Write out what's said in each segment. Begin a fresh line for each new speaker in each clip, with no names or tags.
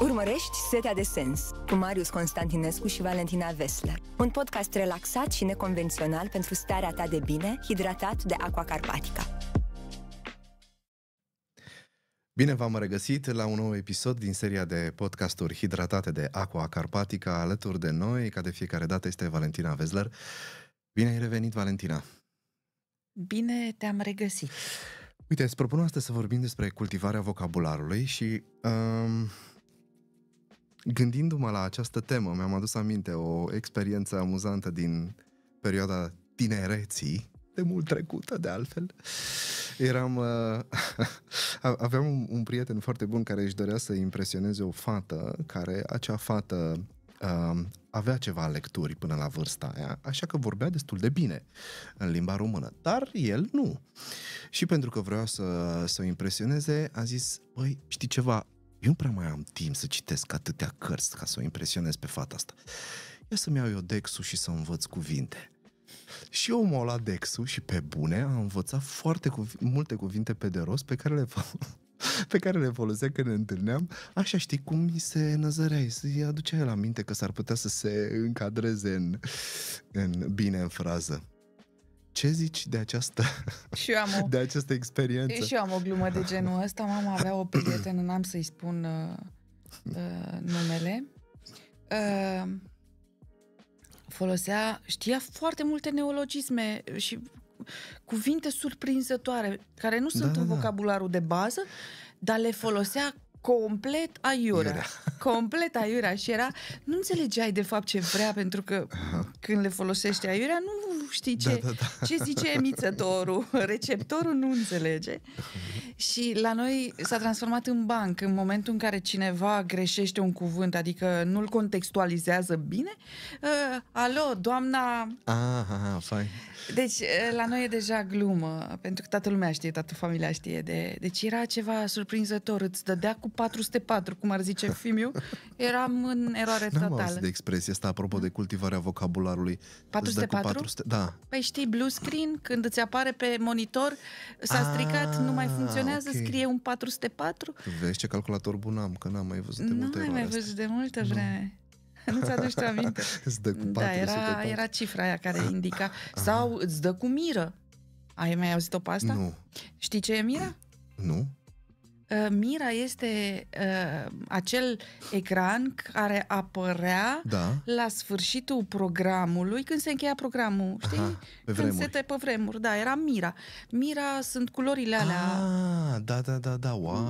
Urmărești Setea de Sens cu Marius Constantinescu și Valentina Vesler. Un podcast relaxat și neconvențional pentru starea ta de bine, hidratat de Aqua Carpatica. Bine v-am regăsit la un nou episod din seria de podcasturi hidratate de Aqua Carpatica. Alături de noi, ca de fiecare dată, este Valentina Vesler. Bine ai revenit, Valentina!
Bine te-am regăsit!
Uite, îți propun astăzi să vorbim despre cultivarea vocabularului și um, Gândindu-mă la această temă, mi-am adus aminte o experiență amuzantă din perioada tinereții, de mult trecută de altfel. Eram, uh, aveam un, un prieten foarte bun care își dorea să impresioneze o fată, care acea fată uh, avea ceva lecturi până la vârsta aia, așa că vorbea destul de bine în limba română, dar el nu. Și pentru că vrea să, să o impresioneze, a zis, băi, știi ceva, eu nu prea mai am timp să citesc atâtea cărți ca să o impresionez pe fata asta. Ia să-mi iau eu dexul și să învăț cuvinte. Și omul luat dexul și pe bune a învățat foarte cuv- multe cuvinte pe de rost pe care le pe care le folosea când ne întâlneam, așa știi cum mi se năzărea, i aducea la minte că s-ar putea să se încadreze în, în bine în frază ce zici de această,
și eu am o, de
această experiență? Și eu am o
glumă de genul ăsta. Mama avea o prietenă, n-am să-i spun uh, uh, numele. Uh, folosea, știa foarte multe neologisme și cuvinte surprinzătoare, care nu sunt da, în da. da. vocabularul de bază, dar le folosea complet aiurea. Iura. Complet aiurea și era... Nu înțelegeai de fapt ce vrea, pentru că când le folosește aiurea, nu știi da, ce, da, da, da. ce zice emițătorul. Receptorul nu înțelege. Și la noi s-a transformat în banc. În momentul în care cineva greșește un cuvânt, adică nu-l contextualizează bine, uh, alo, doamna...
Aha, ah, ah, fai.
Deci uh, la noi e deja glumă, pentru că toată lumea știe, toată familia știe de... Deci era ceva surprinzător, îți dădea cu 404, cum ar zice Fimiu, eram în eroare N-am totală. de
expresie, asta, apropo de cultivarea vocabularului. 404? 400, da.
Păi știi, blue screen, când îți apare pe monitor, s-a A, ah, stricat, nu mai funcționează, okay. scrie un 404.
Vezi ce calculator bun am, că n-am mai văzut de multe Nu am mai văzut
de multă vreme. Nu.
Nu-ți aduci aminte? îți dă cu 400, da, era, era
cifra aia care ah, indica. Ah. Sau îți dă cu miră. Ai mai auzit-o pe asta? Nu. Știi ce e mira? Nu. Mira este uh, acel ecran care apărea da. la sfârșitul programului, când se încheia programul, știi? Aha, pe când se te pe vremuri, da, era Mira. Mira sunt culorile alea.
Ah, da, da, da, da, wow.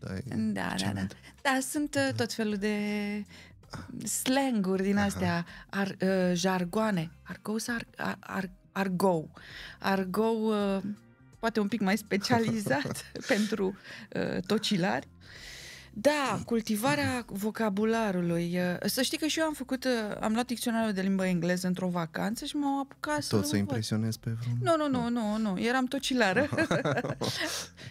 Da, da, da, da, da.
da sunt da. tot felul de slanguri din astea, ar, uh, jargoane. Argou sau ar, ar, ar, argou? Argou... Uh, poate un pic mai specializat pentru uh, tocilari. Da, cultivarea vocabularului. Uh, să știi că și eu am făcut, uh, am luat dicționarul de limbă engleză într-o vacanță și m-au apucat să... Tot să
impresionez pe vreun...
Nu, nu, nu, nu, nu, eram tocilară.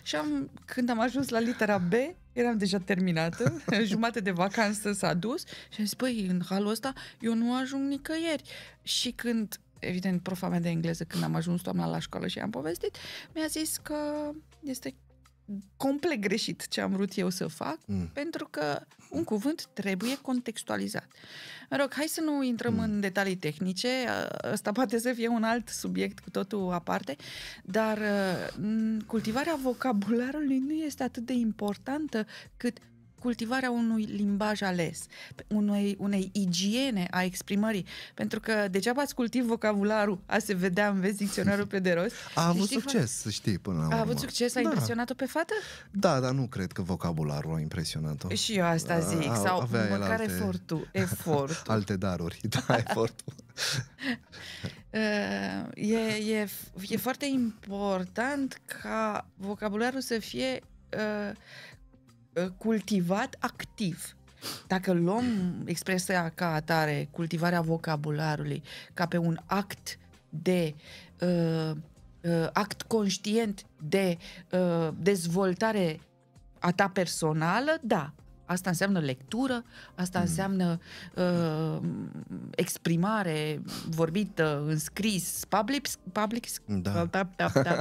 și am, când am ajuns la litera B, eram deja terminată, jumate de vacanță s-a dus și am zis, păi, în halul ăsta eu nu ajung nicăieri. Și când evident, profa mea de engleză, când am ajuns toamna la școală și am povestit, mi-a zis că este complet greșit ce am vrut eu să fac, mm. pentru că un cuvânt trebuie contextualizat. Mă rog, hai să nu intrăm mm. în detalii tehnice, ăsta poate să fie un alt subiect cu totul aparte, dar cultivarea vocabularului nu este atât de importantă cât cultivarea unui limbaj ales, unei, unei igiene a exprimării. Pentru că degeaba ați cultiv vocabularul, a se vedea, înveți dicționarul pe de rost.
A avut știi, succes, să știi, până la urmă. A avut succes? A da. impresionat-o pe fată? Da, dar nu cred că vocabularul a impresionat-o. Și eu asta zic. A, sau avea măcar alte... efortul. efortul. alte daruri, da, efortul.
Uh, e, e, e foarte important ca vocabularul să fie uh, Ă, cultivat activ. Dacă luăm expresia ca atare, cultivarea vocabularului, ca pe un act de uh, uh, act conștient de uh, dezvoltare a ta personală, da, Asta înseamnă lectură, asta mm. înseamnă uh, exprimare vorbită, înscris, public, public, da.
da, da, da.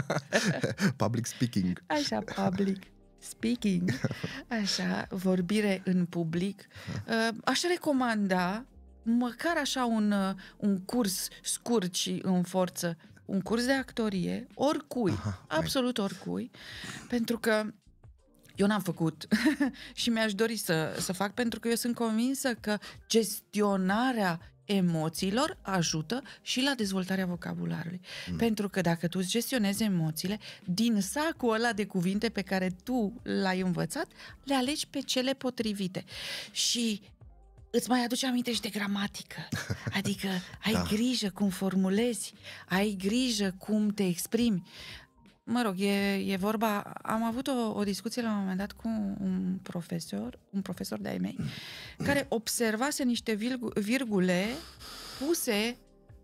public speaking.
Așa, public speaking, așa, vorbire în public, uh, aș recomanda măcar așa un, uh, un curs scurt și în forță, un curs de actorie, oricui, Aha, absolut oricui, pentru că eu n-am făcut și mi-aș dori să, să fac pentru că eu sunt convinsă că gestionarea emoțiilor ajută și la dezvoltarea vocabularului. Mm. Pentru că dacă tu îți gestionezi emoțiile, din sacul ăla de cuvinte pe care tu l-ai învățat, le alegi pe cele potrivite. Și îți mai aduce aminte și de gramatică. Adică ai da. grijă cum formulezi, ai grijă cum te exprimi. Mă rog, e, e vorba... Am avut o, o discuție la un moment dat cu un profesor, un profesor de-ai mei, care observase niște virgule puse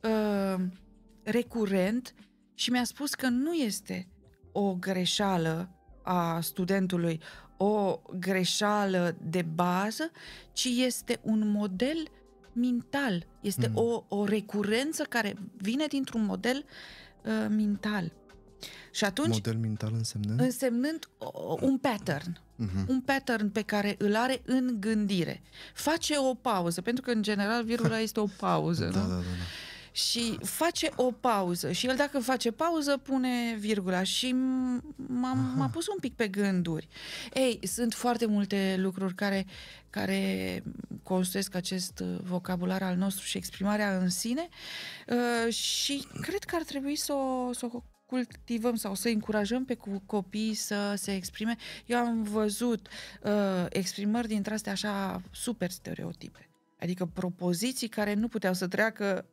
uh, recurent și mi-a spus că nu este o greșeală a studentului, o greșeală de bază, ci este un model mental, este mm. o, o recurență care vine dintr-un model uh, mental. Și atunci... Model
mental însemnând?
Însemnând un pattern. Uh-huh. Un pattern pe care îl are în gândire. Face o pauză, pentru că în general virula este o pauză. da, nu? da, da, da și face o pauză și el dacă face pauză pune virgula și m-a, m-a pus un pic pe gânduri. Ei, sunt foarte multe lucruri care, care construiesc acest uh, vocabular al nostru și exprimarea în sine uh, și cred că ar trebui să o, să o cultivăm sau să încurajăm pe copii să se exprime. Eu am văzut uh, exprimări dintre astea așa super stereotipe. Adică propoziții care nu puteau să treacă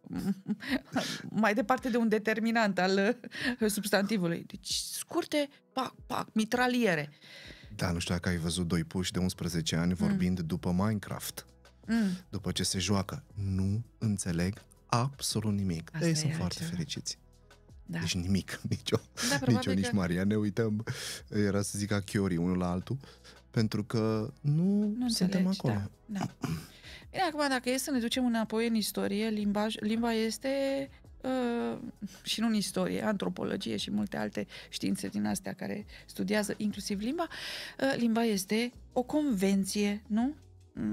mai departe de un determinant al uh, substantivului. Deci scurte, pac, pac, mitraliere.
Da, nu știu dacă ai văzut doi puși de 11 ani mm. vorbind mm. după Minecraft. Mm. După ce se joacă. Nu înțeleg absolut nimic. Asta Ei sunt foarte ceva. fericiți. Da. Deci nimic, nicio, da, nicio, nici că... Maria. Ne uităm, era să zic achiori unul la altul, pentru că nu, nu suntem înțelegi, da, acolo.
Da, da. Bine, acum, dacă e să ne ducem înapoi în istorie, limba, limba este Uh, și nu în istorie, antropologie și multe alte științe din astea care studiază inclusiv limba, uh, limba este o convenție, nu?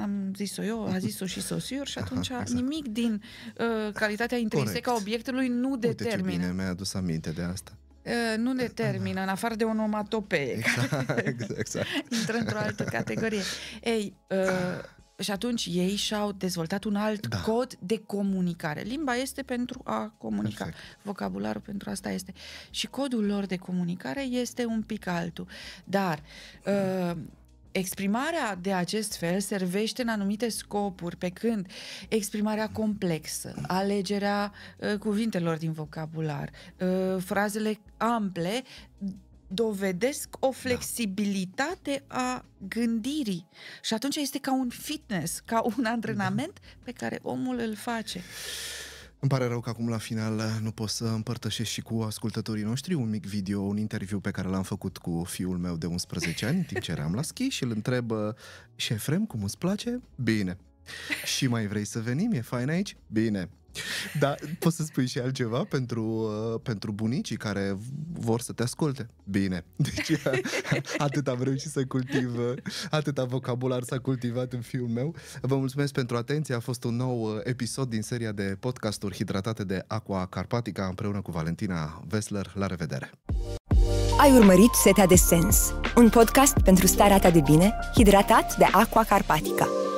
am zis-o eu, a zis-o și sosiur și atunci Aha, exact. nimic din uh, calitatea intrinsecă a obiectului nu determină. Uite ce
bine mi-a adus aminte de asta.
Uh, nu nu determină, în afară de onomatopee.
Exact, care exact.
intră într-o altă categorie. Ei, uh, și atunci ei și-au dezvoltat un alt da. cod de comunicare. Limba este pentru a comunica. Perfect. Vocabularul pentru asta este. Și codul lor de comunicare este un pic altul. Dar uh, exprimarea de acest fel servește în anumite scopuri, pe când exprimarea complexă, alegerea uh, cuvintelor din vocabular, uh, frazele ample dovedesc o da. flexibilitate da. a gândirii. Și atunci este ca un fitness, ca un antrenament da. pe care omul îl face.
Îmi pare rău că acum la final uh, nu pot să împărtășesc și cu ascultătorii noștri un mic video, un interviu pe care l-am făcut cu fiul meu de 11 ani în timp ce eram la schi și îl întreb uh, și Efrem, cum îți place? Bine. Și mai vrei să venim? E fain aici? Bine. Da, poți să spui și altceva pentru, uh, pentru bunicii care vor să te asculte. Bine. Deci atât am reușit să cultiv, uh, atâta vocabular s-a cultivat în fiul meu. Vă mulțumesc pentru atenție. A fost un nou uh, episod din seria de podcasturi hidratate de Aqua Carpatica împreună cu Valentina Vesler. La revedere! Ai urmărit Setea de Sens, un podcast pentru starea ta de bine, hidratat de Aqua Carpatica.